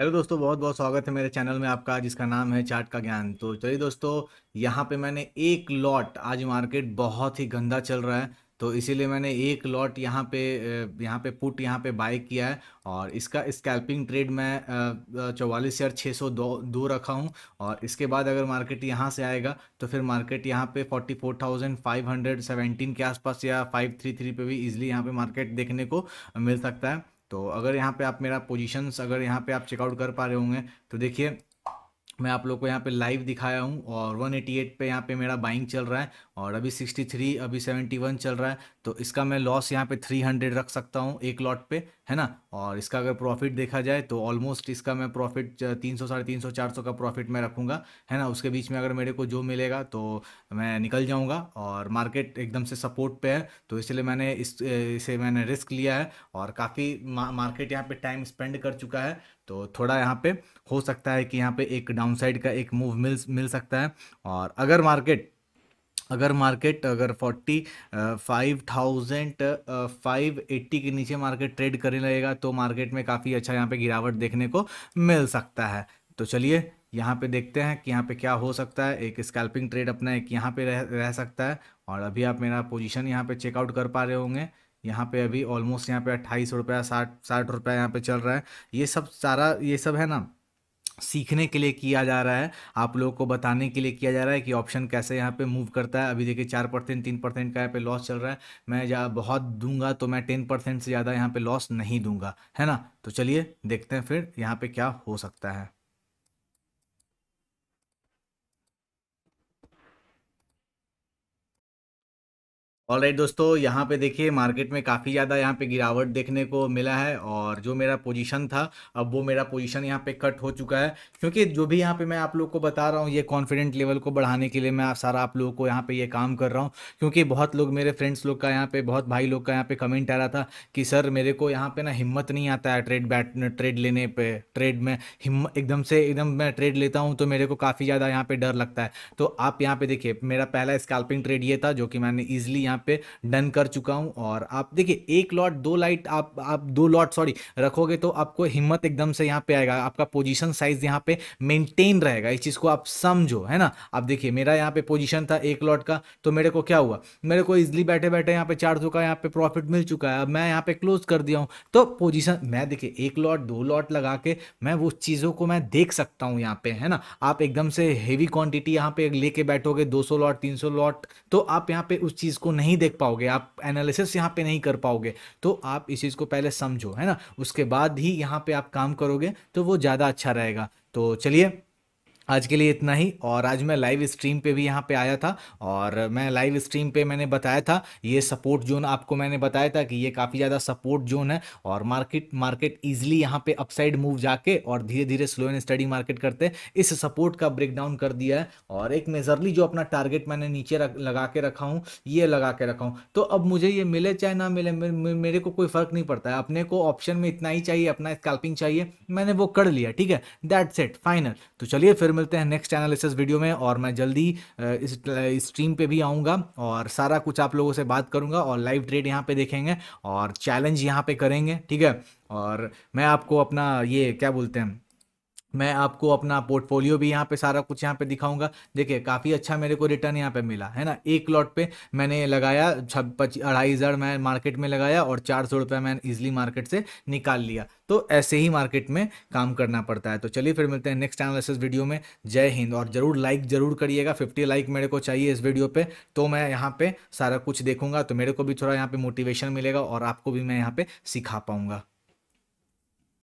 hello दोस्तों बहुत बहुत स्वागत है मेरे चैनल में आपका जिसका नाम है चार्ट का ज्ञान तो चलिए दोस्तों यहाँ पे मैंने एक लॉट आज मार्केट बहुत ही गंदा चल रहा है तो इसीलिए मैंने एक लॉट यहाँ पे यहाँ पे पुट यहाँ पे बाय किया है और इसका स्कैल्पिंग ट्रेड मैं चौवालीस हजार छः सौ दो दो रखा हूँ और इसके बाद अगर मार्केट यहाँ से आएगा तो फिर मार्केट यहाँ पे forty four thousand five hundred seventeen के आसपास या फाइव थ्री थ्री पे भी इजीली यहाँ पे मार्केट देखने को मिल सकता है तो अगर यहाँ पे आप मेरा पोजीशंस अगर यहाँ पे आप चेकआउट कर पा रहे होंगे तो देखिए मैं आप लोग को यहाँ पे लाइव दिखाया हूँ और 188 पे यहाँ पे मेरा बाइंग चल रहा है और अभी 63 अभी 71 चल रहा है तो इसका मैं लॉस यहाँ पे 300 रख सकता हूँ एक लॉट पे है ना और इसका अगर प्रॉफिट देखा जाए तो ऑलमोस्ट इसका मैं प्रॉफिट 300 साढ़े तीन सौ चार सौ का प्रॉफिट मैं रखूँगा है ना उसके बीच में अगर मेरे को जो मिलेगा तो मैं निकल जाऊँगा और मार्केट एकदम से सपोर्ट पे है तो इसलिए मैंने इस इसे मैंने रिस्क लिया है और काफ़ी मार्केट यहाँ पर टाइम स्पेंड कर चुका है तो थोड़ा यहाँ पर हो सकता है कि यहाँ पर एक डाउन का एक मूव मिल मिल सकता है और अगर मार्केट अगर मार्केट अगर forty five thousand five eighty के नीचे मार्केट ट्रेड करने लगेगा तो मार्केट में काफ़ी अच्छा यहाँ पे गिरावट देखने को मिल सकता है तो चलिए यहाँ पे देखते हैं कि यहाँ पे क्या हो सकता है एक स्कैल्पिंग ट्रेड अपना एक यहाँ पे रह रह सकता है और अभी आप मेरा पोजीशन यहाँ पे चेकआउट कर पा रहे होंगे यहाँ पे अभी ऑलमोस्ट यहाँ पे अट्ठाईस रुपया साठ साठ रुपया यहाँ पे चल रहा है ये सब सारा ये सब है ना सीखने के लिए किया जा रहा है आप लोगों को बताने के लिए किया जा रहा है कि ऑप्शन कैसे यहाँ पे मूव करता है अभी देखिए चार परसेंट तीन परसेंट का यहाँ पे लॉस चल रहा है मैं जहाँ बहुत दूंगा तो मैं टेन परसेंट से ज़्यादा यहाँ पे लॉस नहीं दूंगा है ना तो चलिए देखते हैं फिर यहाँ पे क्या हो सकता है ऑलराइट दोस्तों यहाँ पे देखिए मार्केट में काफ़ी ज़्यादा यहाँ पे गिरावट देखने को मिला है और जो मेरा पोजीशन था अब वो मेरा पोजीशन यहाँ पे कट हो चुका है क्योंकि जो भी यहाँ पे मैं आप लोग को बता रहा हूँ ये कॉन्फिडेंट लेवल को बढ़ाने के लिए मैं आप सारा आप लोगों को यहाँ पे ये यह काम कर रहा हूँ क्योंकि बहुत लोग मेरे फ्रेंड्स लोग का यहाँ पर बहुत भाई लोग का यहाँ पर कमेंट आ रहा था कि सर मेरे को यहाँ पर ना हिम्मत नहीं आता है ट्रेड बैट ट्रेड लेने पर ट्रेड में हिम्मत एकदम से एकदम मैं ट्रेड लेता हूँ तो मेरे को काफ़ी ज़्यादा यहाँ पर डर लगता है तो आप यहाँ पर देखिए मेरा पहला स्कैल्पिंग ट्रेड ये था जो कि मैंने ईजिली यहाँ यहाँ पे डन कर चुका हूँ और आप देखिए एक लॉट दो लाइट आप आप दो लॉट सॉरी रखोगे तो आपको हिम्मत एकदम से यहाँ पे आएगा आपका पोजीशन साइज यहाँ पे मेंटेन रहेगा इस चीज़ को आप समझो है ना आप देखिए मेरा यहाँ पे पोजीशन था एक लॉट का तो मेरे को क्या हुआ मेरे को इजिली बैठे बैठे यहाँ पे चार का यहाँ पे प्रॉफिट मिल चुका है अब मैं यहाँ पे क्लोज कर दिया हूँ तो पोजिशन मैं देखिए एक लॉट दो लॉट लगा के मैं उस चीज़ों को मैं देख सकता हूँ यहाँ पे है ना आप एकदम से हेवी क्वान्टिटी यहाँ पे लेके बैठोगे 200 लॉट 300 लॉट तो आप यहाँ पे उस चीज़ को नहीं नहीं देख पाओगे आप एनालिसिस यहाँ पे नहीं कर पाओगे तो आप इस चीज़ को पहले समझो है ना उसके बाद ही यहाँ पे आप काम करोगे तो वो ज़्यादा अच्छा रहेगा तो चलिए आज के लिए इतना ही और आज मैं लाइव स्ट्रीम पे भी यहाँ पे आया था और मैं लाइव स्ट्रीम पे मैंने बताया था ये सपोर्ट जोन आपको मैंने बताया था कि ये काफ़ी ज़्यादा सपोर्ट जोन है और मार्केट मार्केट ईजिली यहाँ पे अपसाइड मूव जाके और धीरे धीरे स्लो एंड स्टडी मार्केट करते इस सपोर्ट का ब्रेकडाउन कर दिया है और एक मेजरली जो अपना टारगेट मैंने नीचे रख, लगा के रखा हूँ ये लगा के रखा हूँ तो अब मुझे ये मिले चाहे ना मिले मेरे को कोई फ़र्क नहीं पड़ता है अपने को ऑप्शन में इतना ही चाहिए अपना स्कैल्पिंग चाहिए मैंने वो कर लिया ठीक है दैट सेट फाइनल तो चलिए फिर मिलते हैं नेक्स्ट एनालिसिस वीडियो में और मैं जल्दी इस स्ट्रीम पे भी आऊँगा और सारा कुछ आप लोगों से बात करूँगा और लाइव ट्रेड यहाँ पे देखेंगे और चैलेंज यहाँ पे करेंगे ठीक है और मैं आपको अपना ये क्या बोलते हैं मैं आपको अपना पोर्टफोलियो भी यहाँ पे सारा कुछ यहाँ पे दिखाऊंगा देखिए काफ़ी अच्छा मेरे को रिटर्न यहाँ पे मिला है ना एक लॉट पे मैंने लगाया छब पची अढ़ाई हज़ार मैं मार्केट में लगाया और चार सौ रुपये मैंने ईजिली मार्केट से निकाल लिया तो ऐसे ही मार्केट में काम करना पड़ता है तो चलिए फिर मिलते हैं नेक्स्ट एनालिसिस वीडियो में जय हिंद और ज़रूर लाइक ज़रूर करिएगा फिफ्टी लाइक मेरे को चाहिए इस वीडियो पर तो मैं यहाँ पर सारा कुछ देखूँगा तो मेरे को भी थोड़ा यहाँ पर मोटिवेशन मिलेगा और आपको भी मैं यहाँ पर सिखा पाऊँगा